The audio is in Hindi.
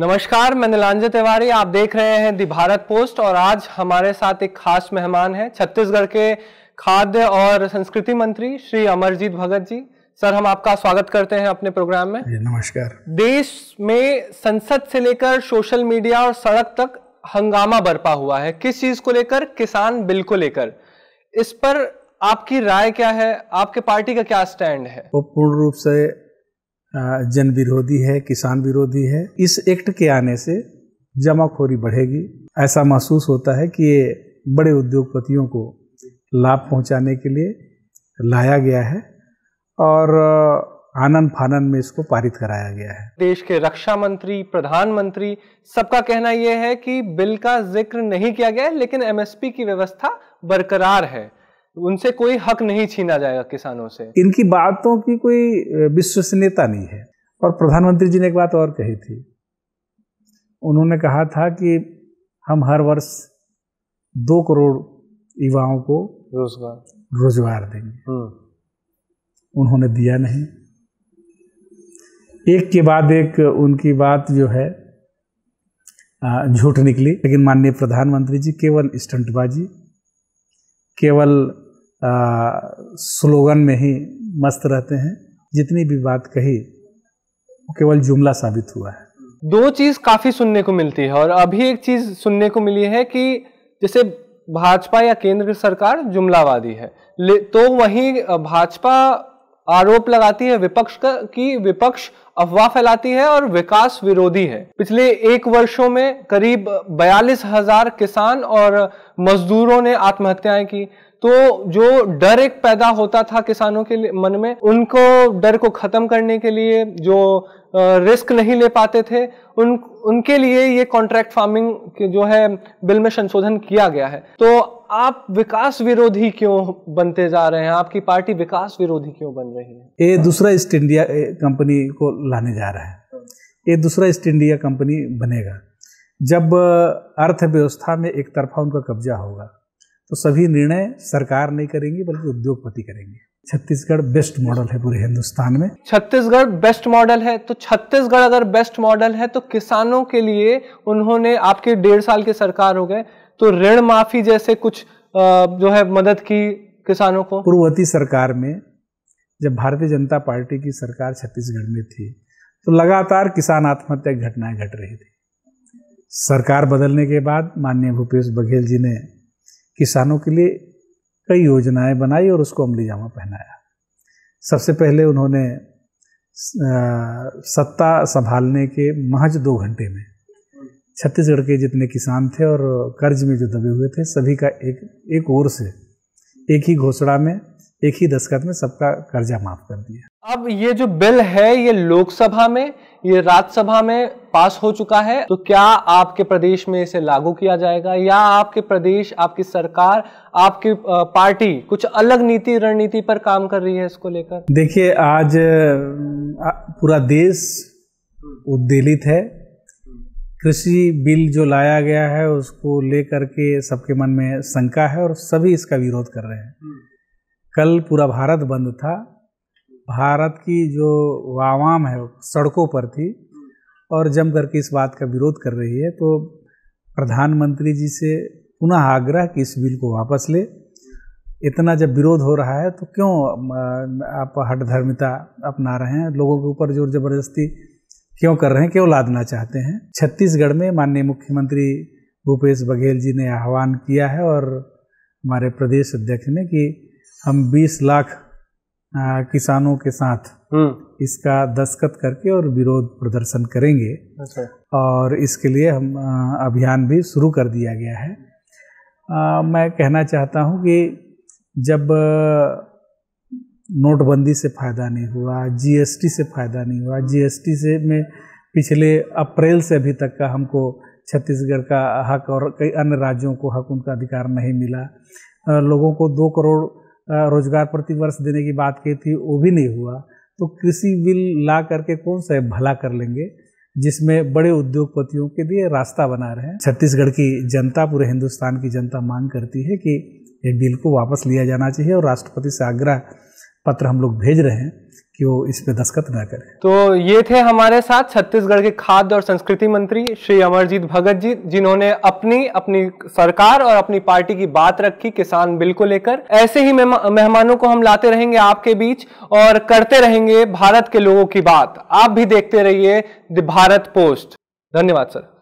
नमस्कार मैं नीलांजय तिवारी आप देख रहे हैं दी भारत पोस्ट और आज हमारे साथ एक खास मेहमान है छत्तीसगढ़ के खाद्य और संस्कृति मंत्री श्री अमरजीत भगत जी सर हम आपका स्वागत करते हैं अपने प्रोग्राम में नमस्कार देश में संसद से लेकर सोशल मीडिया और सड़क तक हंगामा बरपा हुआ है किस चीज को लेकर किसान बिल को लेकर इस पर आपकी राय क्या है आपके पार्टी का क्या स्टैंड है वो पूर्ण रूप से जन विरोधी है किसान विरोधी है इस एक्ट के आने से जमाखोरी बढ़ेगी ऐसा महसूस होता है कि ये बड़े उद्योगपतियों को लाभ पहुंचाने के लिए लाया गया है और आनंद फानन में इसको पारित कराया गया है देश के रक्षा मंत्री प्रधानमंत्री सबका कहना यह है कि बिल का जिक्र नहीं किया गया लेकिन एमएसपी की व्यवस्था बरकरार है उनसे कोई हक नहीं छीना जाएगा किसानों से इनकी बातों की कोई विश्वसनीयता नहीं है और प्रधानमंत्री जी ने एक बात और कही थी उन्होंने कहा था कि हम हर वर्ष दो करोड़ युवाओं को रोजगार रोजगार देंगे हम्म। उन्होंने दिया नहीं एक के बाद एक उनकी बात जो है झूठ निकली लेकिन माननीय प्रधानमंत्री जी केवल स्टंटबाजी केवल स्लोगन में ही मस्त रहते हैं जितनी भी बात कही वो केवल जुमला साबित हुआ है दो चीज काफी सुनने को मिलती है और अभी एक चीज सुनने को मिली है कि जैसे भाजपा या केंद्र की सरकार जुमलावादी है तो वहीं भाजपा आरोप लगाती है विपक्ष का कि विपक्ष अफवाह फैलाती है और विकास विरोधी है पिछले एक वर्षों में करीब बयालीस हजार किसान और मजदूरों ने आत्महत्याएं की तो जो डर एक पैदा होता था किसानों के मन में उनको डर को खत्म करने के लिए जो रिस्क नहीं ले पाते थे उन उनके लिए ये कॉन्ट्रैक्ट फार्मिंग के जो है बिल में संशोधन किया गया है तो आप विकास विरोधी क्यों बनते जा रहे हैं आपकी पार्टी विकास विरोधी क्यों बन रही है ये दूसरा ईस्ट इंडिया कंपनी को लाने जा रहा है ये दूसरा ईस्ट इंडिया कंपनी बनेगा जब अर्थव्यवस्था में एक तरफा उनका कब्जा होगा तो सभी निर्णय सरकार नहीं करेंगी बल्कि उद्योगपति करेंगे छत्तीसगढ़ बेस्ट मॉडल है पूरे हिंदुस्तान में छत्तीसगढ़ बेस्ट मॉडल है तो छत्तीसगढ़ अगर बेस्ट मॉडल है तो किसानों के लिए उन्होंने आपके डेढ़ साल की सरकार हो गए तो ऋण माफी जैसे कुछ जो है मदद की किसानों को पूर्ववर्ती सरकार में जब भारतीय जनता पार्टी की सरकार छत्तीसगढ़ में थी तो लगातार किसान आत्महत्या घटनाएं घट रही थी सरकार बदलने के बाद माननीय भूपेश बघेल जी ने किसानों के लिए कई योजनाएं बनाई और उसको अमली जामा पहनाया सबसे पहले उन्होंने सत्ता संभालने के महज दो घंटे में छत्तीसगढ़ के जितने किसान थे और कर्ज में जो दबे हुए थे सभी का एक एक ओर से एक ही घोषणा में एक ही दस्खत में सबका कर्जा माफ कर दिया अब ये जो बिल है ये लोकसभा में ये राज्यसभा में पास हो चुका है तो क्या आपके प्रदेश में इसे लागू किया जाएगा या आपके प्रदेश आपकी सरकार आपकी पार्टी कुछ अलग नीति रणनीति पर काम कर रही है इसको लेकर देखिए आज पूरा देश उद्देलित है कृषि बिल जो लाया गया है उसको लेकर के सबके मन में शंका है और सभी इसका विरोध कर रहे हैं कल पूरा भारत बंद था भारत की जो आवाम है सड़कों पर थी और जम करके इस बात का विरोध कर रही है तो प्रधानमंत्री जी से पुनः आग्रह कि इस बिल को वापस ले इतना जब विरोध हो रहा है तो क्यों आप हट धर्मिता अपना रहे हैं लोगों के ऊपर जोर जबरदस्ती क्यों कर रहे हैं क्यों लादना चाहते हैं छत्तीसगढ़ में माननीय मुख्यमंत्री भूपेश बघेल जी ने आह्वान किया है और हमारे प्रदेश अध्यक्ष ने कि हम 20 लाख किसानों के साथ हम्म। इसका दस्खत करके और विरोध प्रदर्शन करेंगे अच्छा। और इसके लिए हम अभियान भी शुरू कर दिया गया है आ, मैं कहना चाहता हूं कि जब नोटबंदी से फ़ायदा नहीं हुआ जीएसटी से फ़ायदा नहीं हुआ जीएसटी से में पिछले अप्रैल से अभी तक का हमको छत्तीसगढ़ का हक और कई अन्य राज्यों को हक उनका अधिकार नहीं मिला लोगों को दो करोड़ रोजगार प्रति वर्ष देने की बात की थी वो भी नहीं हुआ तो कृषि बिल ला करके कौन सा भला कर लेंगे जिसमें बड़े उद्योगपतियों के लिए रास्ता बना रहे हैं छत्तीसगढ़ की जनता पूरे हिंदुस्तान की जनता मांग करती है कि ये बिल को वापस लिया जाना चाहिए और राष्ट्रपति से आग्रह पत्र हम लोग भेज रहे हैं कि वो इस पे दस्खत ना करें तो ये थे हमारे साथ छत्तीसगढ़ के खाद्य और संस्कृति मंत्री श्री अमरजीत भगत जी जिन्होंने अपनी अपनी सरकार और अपनी पार्टी की बात रखी किसान बिल को लेकर ऐसे ही मेहमानों को हम लाते रहेंगे आपके बीच और करते रहेंगे भारत के लोगों की बात आप भी देखते रहिए द भारत पोस्ट धन्यवाद सर